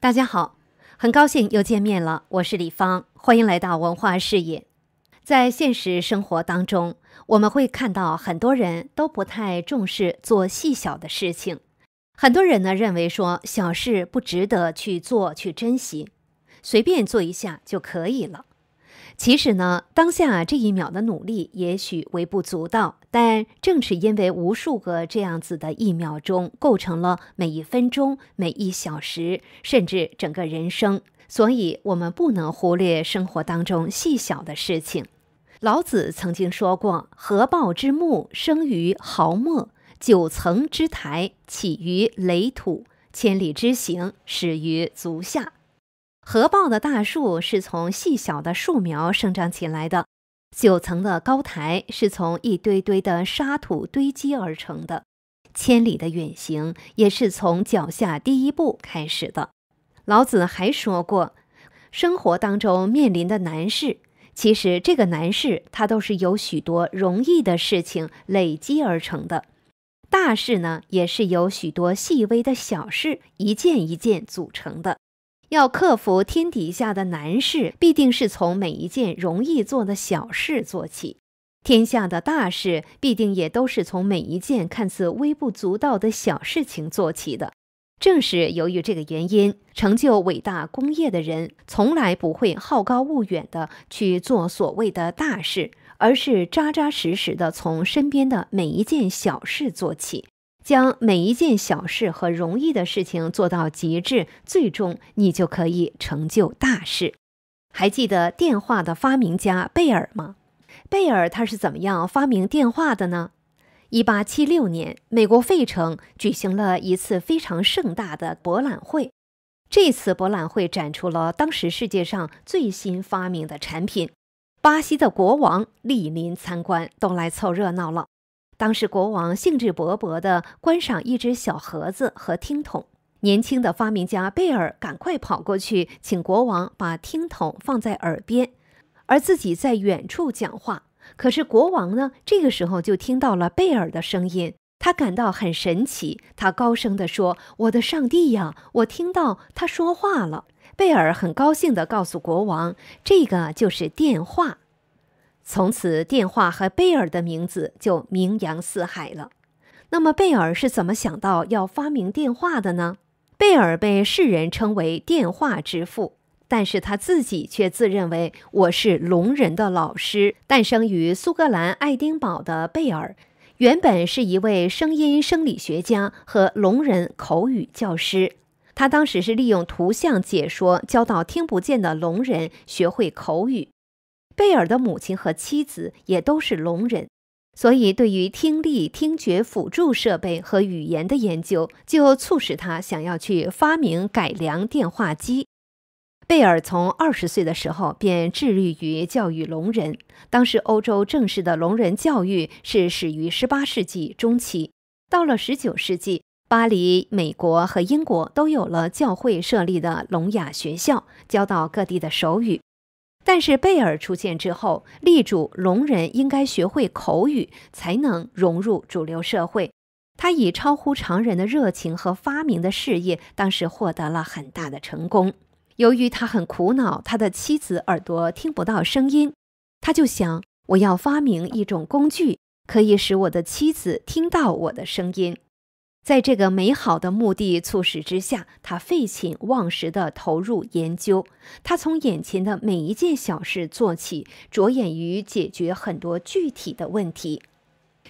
大家好，很高兴又见面了。我是李芳，欢迎来到文化视野。在现实生活当中，我们会看到很多人都不太重视做细小的事情。很多人呢认为说，小事不值得去做去珍惜，随便做一下就可以了。其实呢，当下这一秒的努力也许微不足道，但正是因为无数个这样子的一秒钟，构成了每一分钟、每一小时，甚至整个人生，所以我们不能忽略生活当中细小的事情。老子曾经说过：“合抱之木，生于毫末；九层之台，起于垒土；千里之行，始于足下。”合抱的大树是从细小的树苗生长起来的，九层的高台是从一堆堆的沙土堆积而成的，千里的远行也是从脚下第一步开始的。老子还说过，生活当中面临的难事，其实这个难事它都是由许多容易的事情累积而成的，大事呢也是由许多细微的小事一件一件组成的。要克服天底下的难事，必定是从每一件容易做的小事做起；天下的大事，必定也都是从每一件看似微不足道的小事情做起的。正是由于这个原因，成就伟大功业的人，从来不会好高骛远地去做所谓的大事，而是扎扎实实地从身边的每一件小事做起。将每一件小事和容易的事情做到极致，最终你就可以成就大事。还记得电话的发明家贝尔吗？贝尔他是怎么样发明电话的呢？一八七六年，美国费城举行了一次非常盛大的博览会。这次博览会展出了当时世界上最新发明的产品。巴西的国王莅临参观，都来凑热闹了。当时，国王兴致勃勃地观赏一只小盒子和听筒。年轻的发明家贝尔赶快跑过去，请国王把听筒放在耳边，而自己在远处讲话。可是，国王呢？这个时候就听到了贝尔的声音，他感到很神奇。他高声地说：“我的上帝呀，我听到他说话了！”贝尔很高兴地告诉国王：“这个就是电话。”从此，电话和贝尔的名字就名扬四海了。那么，贝尔是怎么想到要发明电话的呢？贝尔被世人称为“电话之父”，但是他自己却自认为“我是聋人的老师”。诞生于苏格兰爱丁堡的贝尔，原本是一位声音生理学家和聋人口语教师。他当时是利用图像解说教到听不见的聋人学会口语。贝尔的母亲和妻子也都是聋人，所以对于听力、听觉辅助设备和语言的研究，就促使他想要去发明改良电话机。贝尔从二十岁的时候便致力于教育聋人。当时欧洲正式的聋人教育是始于十八世纪中期，到了十九世纪，巴黎、美国和英国都有了教会设立的聋哑学校，教到各地的手语。但是贝尔出现之后，力主聋人应该学会口语，才能融入主流社会。他以超乎常人的热情和发明的事业，当时获得了很大的成功。由于他很苦恼，他的妻子耳朵听不到声音，他就想：我要发明一种工具，可以使我的妻子听到我的声音。在这个美好的目的促使之下，他废寝忘食地投入研究。他从眼前的每一件小事做起，着眼于解决很多具体的问题。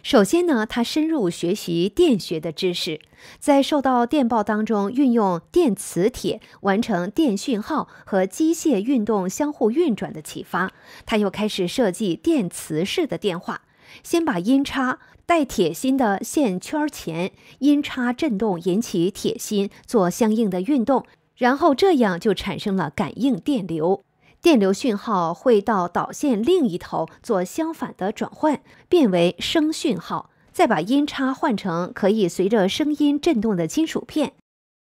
首先呢，他深入学习电学的知识，在受到电报当中运用电磁铁完成电讯号和机械运动相互运转的启发，他又开始设计电磁式的电话。先把音叉带铁芯的线圈前，音叉振动引起铁芯做相应的运动，然后这样就产生了感应电流。电流讯号会到导线另一头做相反的转换，变为声讯号。再把音叉换成可以随着声音振动的金属片，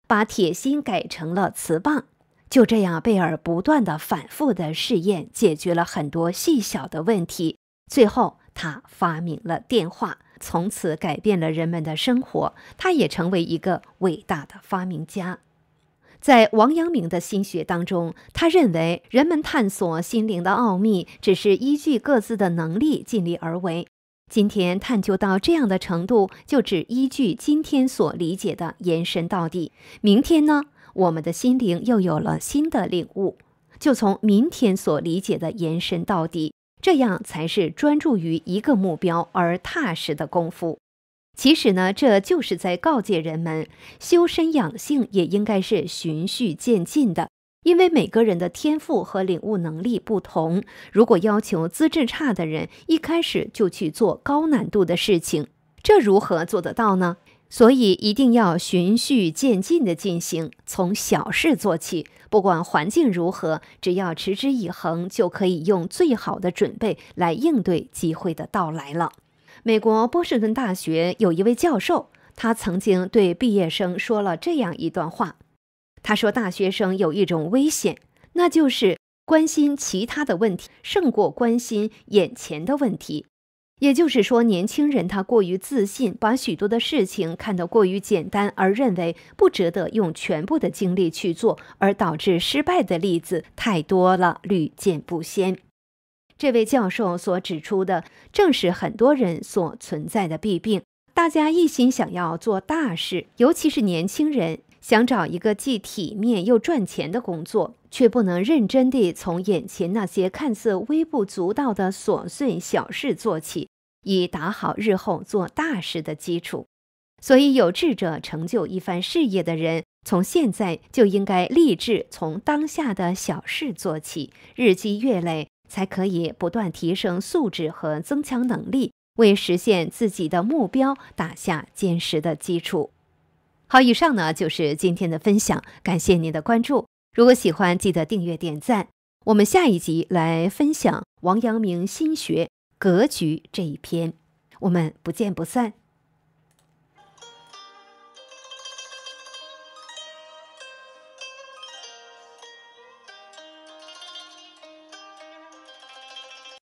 把铁芯改成了磁棒。就这样，贝尔不断的反复的试验，解决了很多细小的问题，最后。他发明了电话，从此改变了人们的生活。他也成为一个伟大的发明家。在王阳明的心学当中，他认为人们探索心灵的奥秘，只是依据各自的能力尽力而为。今天探究到这样的程度，就只依据今天所理解的延伸到底。明天呢，我们的心灵又有了新的领悟，就从明天所理解的延伸到底。这样才是专注于一个目标而踏实的功夫。其实呢，这就是在告诫人们，修身养性也应该是循序渐进的，因为每个人的天赋和领悟能力不同。如果要求资质差的人一开始就去做高难度的事情，这如何做得到呢？所以一定要循序渐进地进行，从小事做起。不管环境如何，只要持之以恒，就可以用最好的准备来应对机会的到来了。美国波士顿大学有一位教授，他曾经对毕业生说了这样一段话：他说，大学生有一种危险，那就是关心其他的问题胜过关心眼前的问题。也就是说，年轻人他过于自信，把许多的事情看得过于简单，而认为不值得用全部的精力去做，而导致失败的例子太多了，屡见不鲜。这位教授所指出的，正是很多人所存在的弊病。大家一心想要做大事，尤其是年轻人。想找一个既体面又赚钱的工作，却不能认真地从眼前那些看似微不足道的琐碎小事做起，以打好日后做大事的基础。所以，有志者成就一番事业的人，从现在就应该立志从当下的小事做起，日积月累，才可以不断提升素质和增强能力，为实现自己的目标打下坚实的基础。好，以上呢就是今天的分享，感谢您的关注。如果喜欢，记得订阅、点赞。我们下一集来分享王阳明心学格局这一篇，我们不见不散。